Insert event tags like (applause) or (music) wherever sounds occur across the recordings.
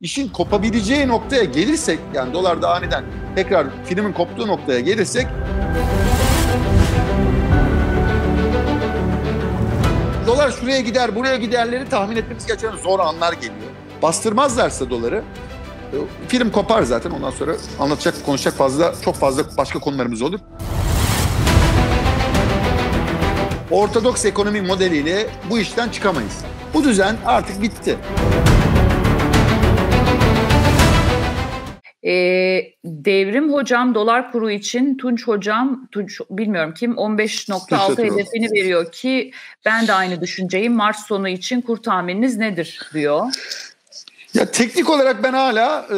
işin kopabileceği noktaya gelirsek yani dolar da aniden tekrar filmin koptuğu noktaya gelirsek dolar şuraya gider buraya giderleri tahmin etmemiz gerçekten zor anlar geliyor. Bastırmazlarsa doları e, film kopar zaten ondan sonra anlatacak konuşacak fazla çok fazla başka konularımız olur. Ortodoks ekonomi modeliyle bu işten çıkamayız. Bu düzen artık bitti. E, devrim hocam dolar kuru için Tunç hocam Tunç bilmiyorum kim 15.6 hedefini veriyor ki ben de aynı düşünceyim. Mart sonu için kur tahmininiz nedir diyor. Ya teknik olarak ben hala e,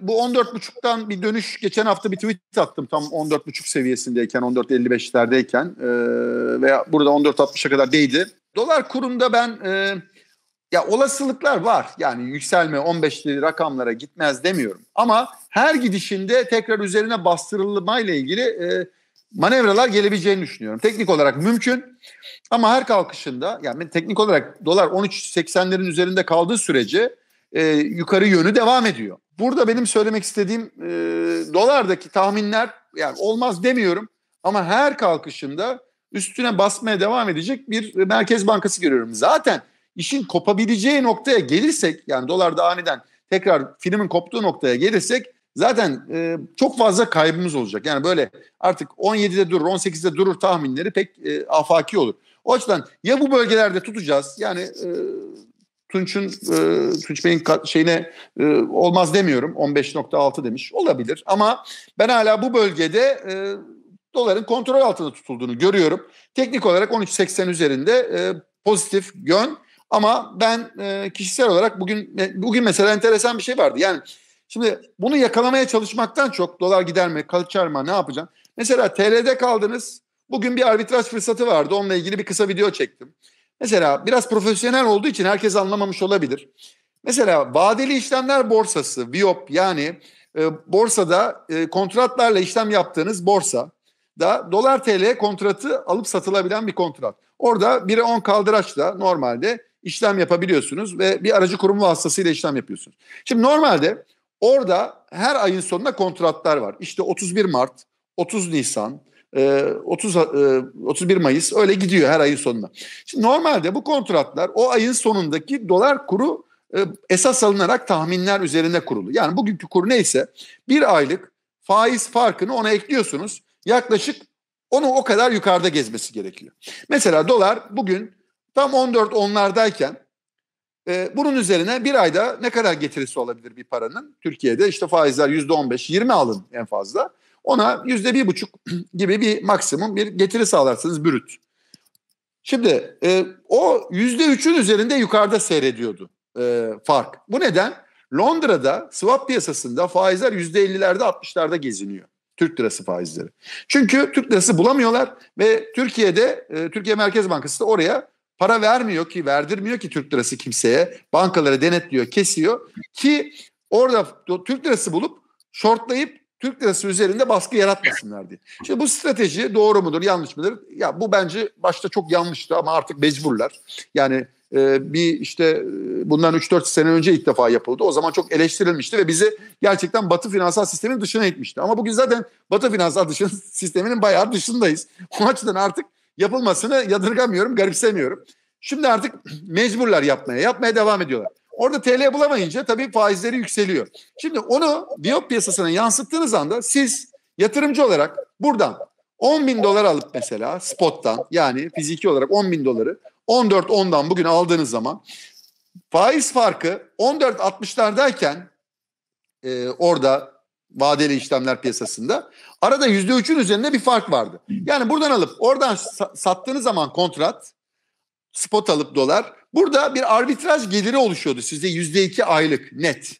bu 14.5'tan bir dönüş geçen hafta bir tweet attım tam 14.5 seviyesindeyken 14.55'lerdeyken e, veya burada 14.60'a kadar değdi. Dolar kurunda ben e, ya olasılıklar var. Yani yükselme 15'li rakamlara gitmez demiyorum. Ama her gidişinde tekrar üzerine bastırılmayla ilgili e, manevralar gelebileceğini düşünüyorum. Teknik olarak mümkün ama her kalkışında yani teknik olarak dolar 13.80'lerin üzerinde kaldığı sürece e, yukarı yönü devam ediyor. Burada benim söylemek istediğim e, dolardaki tahminler yani olmaz demiyorum ama her kalkışında üstüne basmaya devam edecek bir Merkez Bankası görüyorum. Zaten işin kopabileceği noktaya gelirsek yani dolar dolarda aniden tekrar filmin koptuğu noktaya gelirsek zaten e, çok fazla kaybımız olacak. Yani böyle artık 17'de durur 18'de durur tahminleri pek e, afaki olur. O açıdan ya bu bölgelerde tutacağız yani e, Tunç'un e, Tunç Bey'in şeyine e, olmaz demiyorum 15.6 demiş olabilir ama ben hala bu bölgede e, doların kontrol altında tutulduğunu görüyorum. Teknik olarak 13.80 üzerinde e, pozitif yön ama ben e, kişisel olarak bugün e, bugün mesela enteresan bir şey vardı. Yani şimdi bunu yakalamaya çalışmaktan çok dolar gider mi, kaçar mı, ne yapacağım? Mesela TL'de kaldınız. Bugün bir arbitraj fırsatı vardı. Onunla ilgili bir kısa video çektim. Mesela biraz profesyonel olduğu için herkes anlamamış olabilir. Mesela vadeli işlemler borsası, VIOP yani e, borsada e, kontratlarla işlem yaptığınız borsa da dolar TL kontratı alıp satılabilen bir kontrat. Orada 1'e 10 kaldıraçla normalde işlem yapabiliyorsunuz ve bir aracı kurum vasıtasıyla işlem yapıyorsunuz. Şimdi normalde orada her ayın sonunda kontratlar var. İşte 31 Mart, 30 Nisan, 30 e, 31 e, Mayıs öyle gidiyor her ayın sonunda. Şimdi normalde bu kontratlar o ayın sonundaki dolar kuru e, esas alınarak tahminler üzerine kurulu. Yani bugünkü kur neyse bir aylık faiz farkını ona ekliyorsunuz. Yaklaşık onu o kadar yukarıda gezmesi gerekiyor. Mesela dolar bugün Tam 14 onlardayken e, bunun üzerine bir ayda ne kadar getirisi olabilir bir paranın? Türkiye'de işte faizler yüzde %15-20 alın en fazla. Ona yüzde bir buçuk (clears throat) gibi bir maksimum bir getiri sağlarsınız bürüt. Şimdi e, o üçün üzerinde yukarıda seyrediyordu e, fark. Bu neden? Londra'da swap piyasasında faizler yüzde %50'lerde 60'larda geziniyor. Türk lirası faizleri. Çünkü Türk lirası bulamıyorlar ve Türkiye'de e, Türkiye Merkez Bankası da oraya Para vermiyor ki, verdirmiyor ki Türk lirası kimseye. Bankaları denetliyor, kesiyor ki orada Türk lirası bulup shortlayıp Türk lirası üzerinde baskı yaratmasınlar diye. Şimdi bu strateji doğru mudur, yanlış mıdır? Ya bu bence başta çok yanlıştı ama artık mecburlar. Yani e, bir işte e, bundan 3-4 sene önce ilk defa yapıldı. O zaman çok eleştirilmişti ve bizi gerçekten Batı finansal sistemin dışına itmişti. Ama bugün zaten Batı finansal dışın, (laughs) sisteminin bayağı dışındayız. O açıdan artık yapılmasını yadırgamıyorum, garipsemiyorum. Şimdi artık (clears throat) mecburlar yapmaya, yapmaya devam ediyorlar. Orada TL bulamayınca tabii faizleri yükseliyor. Şimdi onu biyop piyasasına yansıttığınız anda siz yatırımcı olarak buradan 10 bin dolar alıp mesela spottan yani fiziki olarak 10 bin doları 14-10'dan bugün aldığınız zaman faiz farkı 14.60'lardayken e, orada vadeli işlemler piyasasında. Arada %3'ün üzerinde bir fark vardı. Yani buradan alıp oradan sattığınız zaman kontrat, spot alıp dolar. Burada bir arbitraj geliri oluşuyordu sizde %2 aylık net.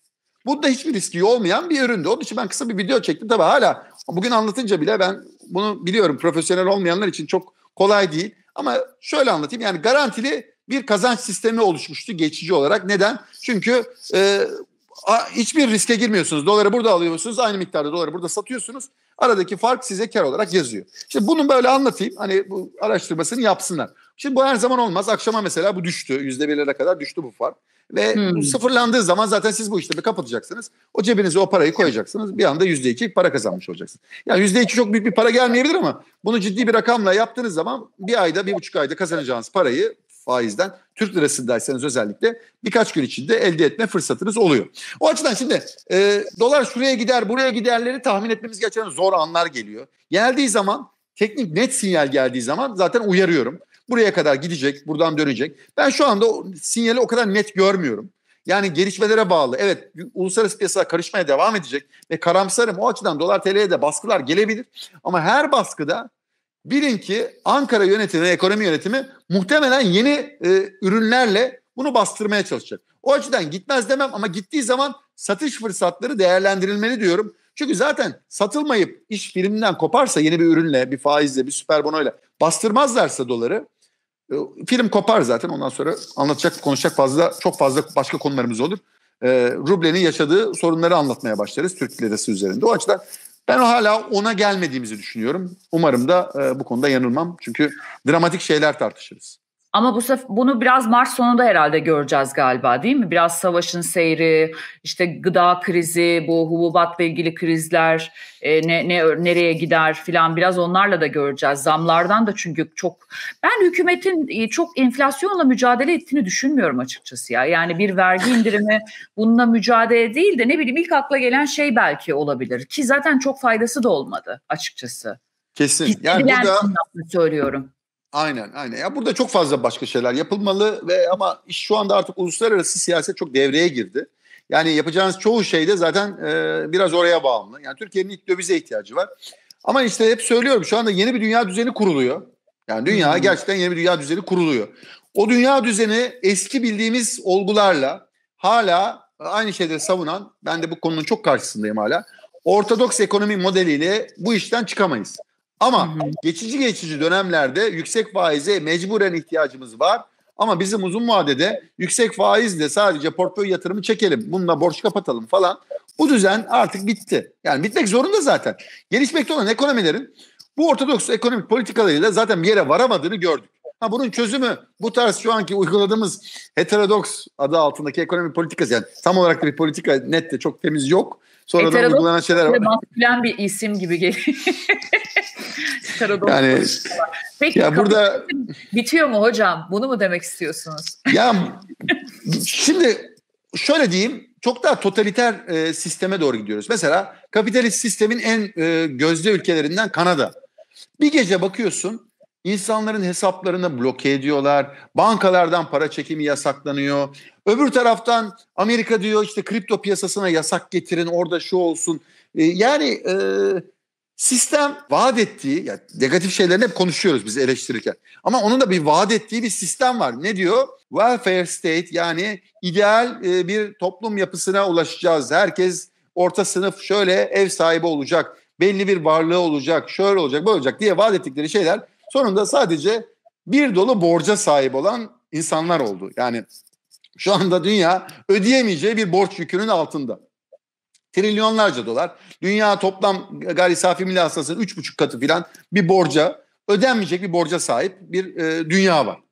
Bunda hiçbir riski olmayan bir üründü. Onun için ben kısa bir video çektim. Tabii hala bugün anlatınca bile ben bunu biliyorum. Profesyonel olmayanlar için çok kolay değil. Ama şöyle anlatayım. Yani garantili bir kazanç sistemi oluşmuştu geçici olarak. Neden? Çünkü e, hiçbir riske girmiyorsunuz. Doları burada alıyorsunuz. Aynı miktarda doları burada satıyorsunuz. Aradaki fark size kar olarak yazıyor. Şimdi bunu böyle anlatayım. Hani bu araştırmasını yapsınlar. Şimdi bu her zaman olmaz. Akşama mesela bu düştü. Yüzde birlere kadar düştü bu fark. Ve hmm. sıfırlandığı zaman zaten siz bu işlemi kapatacaksınız. O cebinize o parayı koyacaksınız. Bir anda yüzde iki para kazanmış olacaksınız. Yani yüzde iki çok büyük bir para gelmeyebilir ama bunu ciddi bir rakamla yaptığınız zaman bir ayda, bir buçuk ayda kazanacağınız parayı faizden Türk lirasındaysanız özellikle birkaç gün içinde elde etme fırsatınız oluyor. O açıdan şimdi e, dolar şuraya gider buraya giderleri tahmin etmemiz gerçekten zor anlar geliyor. Geldiği zaman teknik net sinyal geldiği zaman zaten uyarıyorum. Buraya kadar gidecek buradan dönecek. Ben şu anda o sinyali o kadar net görmüyorum. Yani gelişmelere bağlı. Evet uluslararası piyasalar karışmaya devam edecek ve karamsarım. O açıdan dolar TL'ye de baskılar gelebilir. Ama her baskıda Bilin ki Ankara yönetimi, ekonomi yönetimi muhtemelen yeni e, ürünlerle bunu bastırmaya çalışacak. O açıdan gitmez demem ama gittiği zaman satış fırsatları değerlendirilmeli diyorum. Çünkü zaten satılmayıp iş filminden koparsa yeni bir ürünle, bir faizle, bir süper bonoyla bastırmazlarsa doları e, film kopar zaten. Ondan sonra anlatacak, konuşacak fazla çok fazla başka konularımız olur. E, Ruble'nin yaşadığı sorunları anlatmaya başlarız Türk lirası üzerinde. O açıdan ben hala ona gelmediğimizi düşünüyorum. Umarım da e, bu konuda yanılmam. Çünkü dramatik şeyler tartışırız. Ama bu bunu biraz Mart sonunda herhalde göreceğiz galiba değil mi? Biraz savaşın seyri, işte gıda krizi, bu hububatla ilgili krizler, e, ne, ne nereye gider filan biraz onlarla da göreceğiz. Zamlardan da çünkü çok ben hükümetin e, çok enflasyonla mücadele ettiğini düşünmüyorum açıkçası ya. Yani bir vergi indirimi bununla mücadele değil de ne bileyim ilk akla gelen şey belki olabilir ki zaten çok faydası da olmadı açıkçası. Kesin. Yani burada. söylüyorum. Aynen aynen. Ya burada çok fazla başka şeyler yapılmalı ve ama iş şu anda artık uluslararası siyaset çok devreye girdi. Yani yapacağınız çoğu şey de zaten e, biraz oraya bağımlı. Yani Türkiye'nin ilk dövize ihtiyacı var. Ama işte hep söylüyorum şu anda yeni bir dünya düzeni kuruluyor. Yani dünya hmm. gerçekten yeni bir dünya düzeni kuruluyor. O dünya düzeni eski bildiğimiz olgularla hala aynı şeyleri savunan, ben de bu konunun çok karşısındayım hala. Ortodoks ekonomi modeliyle bu işten çıkamayız. Ama hı hı. geçici geçici dönemlerde yüksek faize mecburen ihtiyacımız var. Ama bizim uzun vadede yüksek faizle sadece portföy yatırımı çekelim, bununla borç kapatalım falan. Bu düzen artık bitti. Yani bitmek zorunda zaten. Gelişmekte olan ekonomilerin bu ortodoks ekonomik politikalarıyla zaten bir yere varamadığını gördük. Ha bunun çözümü bu tarz şu anki uyguladığımız heterodoks adı altındaki ekonomi politikası yani tam olarak da bir politika net de çok temiz yok. Sonradan heterodoks uygulanan şeyler var. Baskülen bir isim gibi geliyor. (laughs) yani Peki, ya burada bitiyor mu hocam? Bunu mu demek istiyorsunuz? ya şimdi şöyle diyeyim çok daha totaliter e, sisteme doğru gidiyoruz. Mesela kapitalist sistemin en e, gözde ülkelerinden Kanada. Bir gece bakıyorsun insanların hesaplarını bloke ediyorlar. Bankalardan para çekimi yasaklanıyor. Öbür taraftan Amerika diyor işte kripto piyasasına yasak getirin orada şu olsun. E, yani e, Sistem vaat ettiği, yani negatif şeylerini hep konuşuyoruz biz eleştirirken. Ama onun da bir vaat ettiği bir sistem var. Ne diyor? Welfare state yani ideal e, bir toplum yapısına ulaşacağız. Herkes orta sınıf şöyle ev sahibi olacak, belli bir varlığı olacak, şöyle olacak, böyle olacak diye vaat ettikleri şeyler sonunda sadece bir dolu borca sahip olan insanlar oldu. Yani şu anda dünya ödeyemeyeceği bir borç yükünün altında. Trilyonlarca dolar. Dünya toplam gayri safi milli hasılasının 3,5 katı filan bir borca, ödenmeyecek bir borca sahip bir e, dünya var.